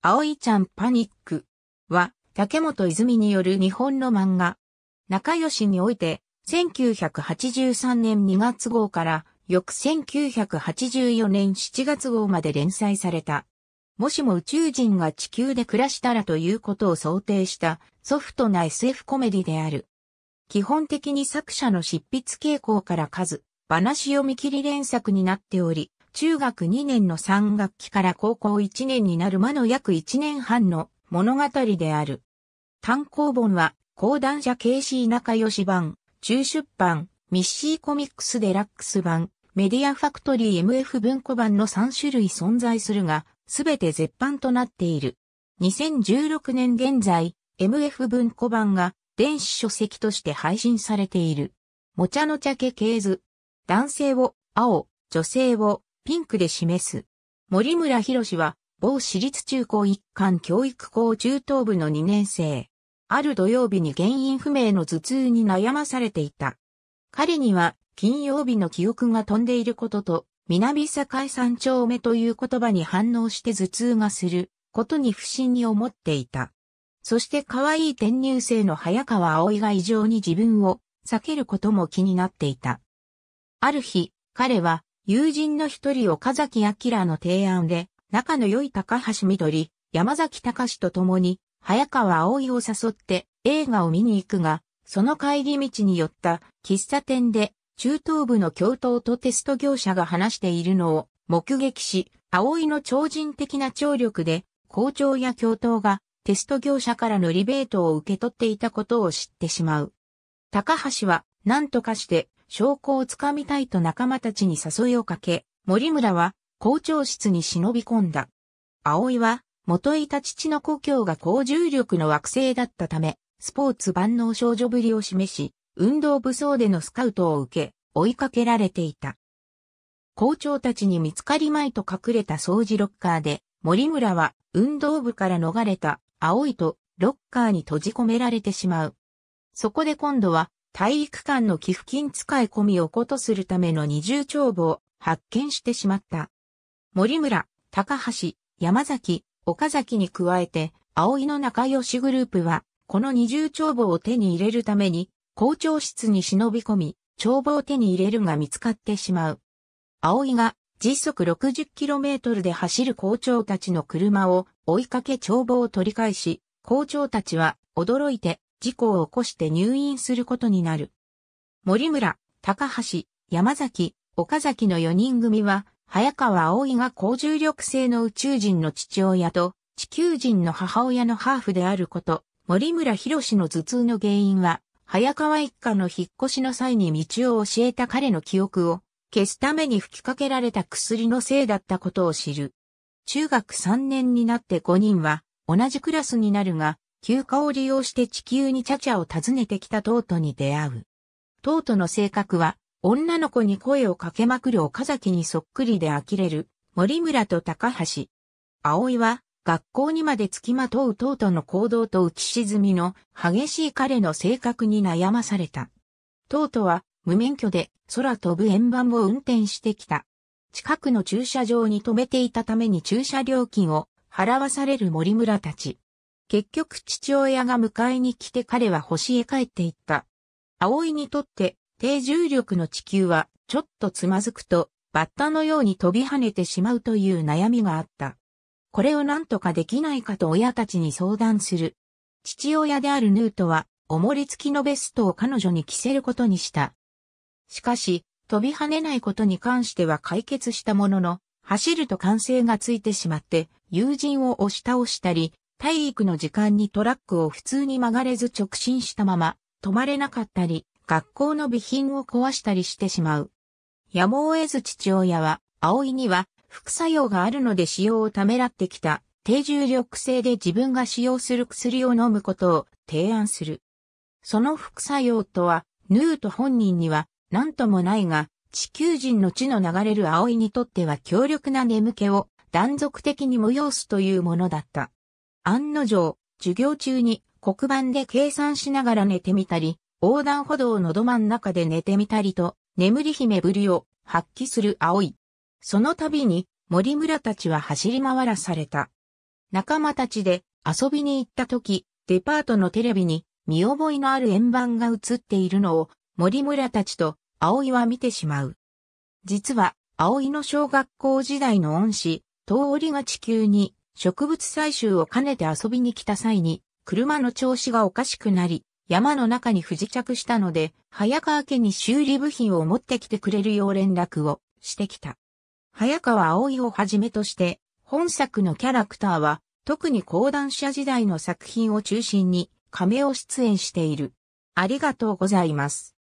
葵ちゃんパニックは竹本泉による日本の漫画。仲良しにおいて1983年2月号から翌1984年7月号まで連載された。もしも宇宙人が地球で暮らしたらということを想定したソフトな SF コメディである。基本的に作者の執筆傾向から数、話読み切り連作になっており、中学2年の3学期から高校1年になる間の約1年半の物語である。単行本は、講談社 KC 仲良し版、中出版、ミッシーコミックスデラックス版、メディアファクトリー MF 文庫版の3種類存在するが、すべて絶版となっている。2016年現在、MF 文庫版が電子書籍として配信されている。もちゃの茶け系図。男性を青、女性をピンクで示す。森村博は、某私立中高一貫教育校中等部の2年生。ある土曜日に原因不明の頭痛に悩まされていた。彼には金曜日の記憶が飛んでいることと、南境三丁目という言葉に反応して頭痛がすることに不審に思っていた。そして可愛い転入生の早川葵が異常に自分を避けることも気になっていた。ある日、彼は友人の一人岡崎明の提案で、仲の良い高橋みどり、山崎隆と共に、早川葵を誘って映画を見に行くが、その帰り道に寄った喫茶店で、中東部の教頭とテスト業者が話しているのを目撃し、葵の超人的な聴力で、校長や教頭がテスト業者からのリベートを受け取っていたことを知ってしまう。高橋は何とかして証拠をつかみたいと仲間たちに誘いをかけ、森村は校長室に忍び込んだ。葵は元いた父の故郷が高重力の惑星だったため、スポーツ万能少女ぶりを示し、運動武装でのスカウトを受け、追いかけられていた。校長たちに見つかりまいと隠れた掃除ロッカーで、森村は運動部から逃れた葵とロッカーに閉じ込められてしまう。そこで今度は体育館の寄付金使い込みをことするための二重帳簿を発見してしまった。森村、高橋、山崎、岡崎に加えて、葵の仲良しグループは、この二重帳簿を手に入れるために、校長室に忍び込み、帳簿を手に入れるが見つかってしまう。葵が時速 60km で走る校長たちの車を追いかけ帳簿を取り返し、校長たちは驚いて事故を起こして入院することになる。森村、高橋、山崎、岡崎の4人組は、早川葵が高重力性の宇宙人の父親と地球人の母親のハーフであること、森村博の頭痛の原因は、早川一家の引っ越しの際に道を教えた彼の記憶を消すために吹きかけられた薬のせいだったことを知る。中学3年になって5人は同じクラスになるが、休暇を利用して地球にチャチャを訪ねてきたトートに出会う。トートの性格は、女の子に声をかけまくる岡崎にそっくりで呆れる、森村と高橋。葵は、学校にまで付きまとうトートの行動と浮き沈みの激しい彼の性格に悩まされた。トートは、無免許で空飛ぶ円盤を運転してきた。近くの駐車場に止めていたために駐車料金を払わされる森村たち。結局父親が迎えに来て彼は星へ帰っていった。葵にとって低重力の地球はちょっとつまずくとバッタのように飛び跳ねてしまうという悩みがあった。これを何とかできないかと親たちに相談する。父親であるヌートは、重り付きのベストを彼女に着せることにした。しかし、飛び跳ねないことに関しては解決したものの、走ると歓声がついてしまって、友人を押し倒したり、体育の時間にトラックを普通に曲がれず直進したまま、止まれなかったり、学校の備品を壊したりしてしまう。やむを得ず父親は、葵には副作用があるので使用をためらってきた低重力性で自分が使用する薬を飲むことを提案する。その副作用とは、ヌート本人には何ともないが、地球人の地の流れる葵にとっては強力な眠気を断続的に催すというものだった。案の定、授業中に黒板で計算しながら寝てみたり、横断歩道のど真ん中で寝てみたりと、眠り姫ぶりを発揮する葵。その度に森村たちは走り回らされた。仲間たちで遊びに行った時、デパートのテレビに見覚えのある円盤が映っているのを森村たちと葵は見てしまう。実は葵の小学校時代の恩師、通りが地球に植物採集を兼ねて遊びに来た際に、車の調子がおかしくなり、山の中に不時着したので、早川家に修理部品を持ってきてくれるよう連絡をしてきた。早川葵をはじめとして、本作のキャラクターは、特に講談社時代の作品を中心に、亀を出演している。ありがとうございます。